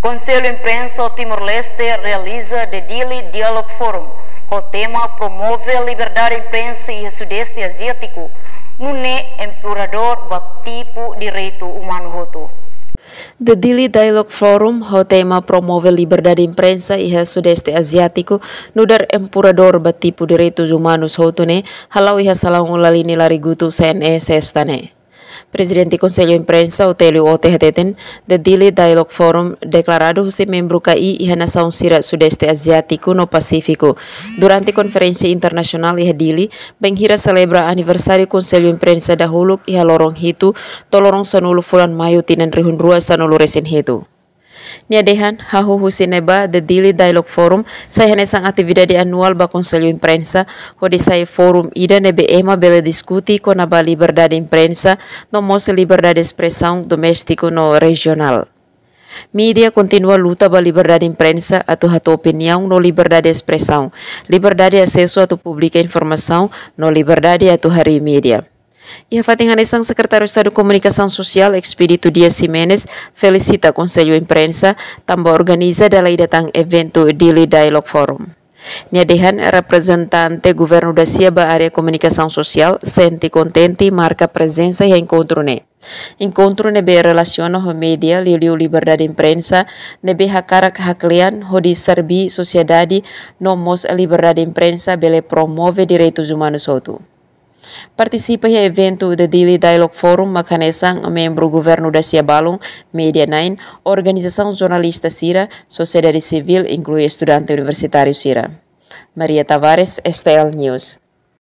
Konsel Imprenso Timor-Leste realiza The Daily Dialog Forum com o tema Promove a liberdade de imprensa e Sudeste Asiático, nune emperador baktipu direito humano Roto. The Daily Dialogue Forum ho tema promove liberdade imprensa e a sudeste asiático no dar emperador batipu direitos humanos hotone halau iha salang lalini larigutu CNE sestane. Presiden do Conselho Imprensa, Otélio Oterreteten, The Dili Dialogue Forum, declarado ser membro CAI e Nação Sira Sudeste Asiático no Pacífico. Durante konferensi internasional Internacional e Dili, Benhira celebra aniversário do dahulu Imprensa Lorong Hitu, Tolorong sanulufulan Fulan Maio Tinen Rihun Rua Hitu. Dehan, hahu husineba the Daily Dialogue Forum sai hane sang atividade anual ba Conselho Imprensa onde sai forum ida nebe ema bele diskuti com bali liberdade imprensa no mos liberdade expressão doméstico no regional. Media, continua luta ba liberdade de imprensa, atu hatu opinião, no liberdade de expressão, liberdade de acesso atu tua informação, no liberdade atu hari media. E fatihan sang secretário de Estado sosial, Comunicação Social, Expedito Dias Simenes, felicita o Imprensa, também organiza dalai datang eventu Daily Dialog Forum. Nyadehan representante governo da Ciaba area komunikasi sosial, senti Contenti, e marka presensa yang e encontro ne. Encontro be relasiono ho media liu liberdade imprensa nebe hakarak haklian ho di serbi sosiedadi nomos liberdade imprensa bele promove direitos humanos hotu. Participa ya evento de Daily Dialog Forum Makanesan membro governo da Ciabalung, Media 9, organização jornalista Sira, sociedade civil, inclui estudante universitário Sira. Maria Tavares, STL News.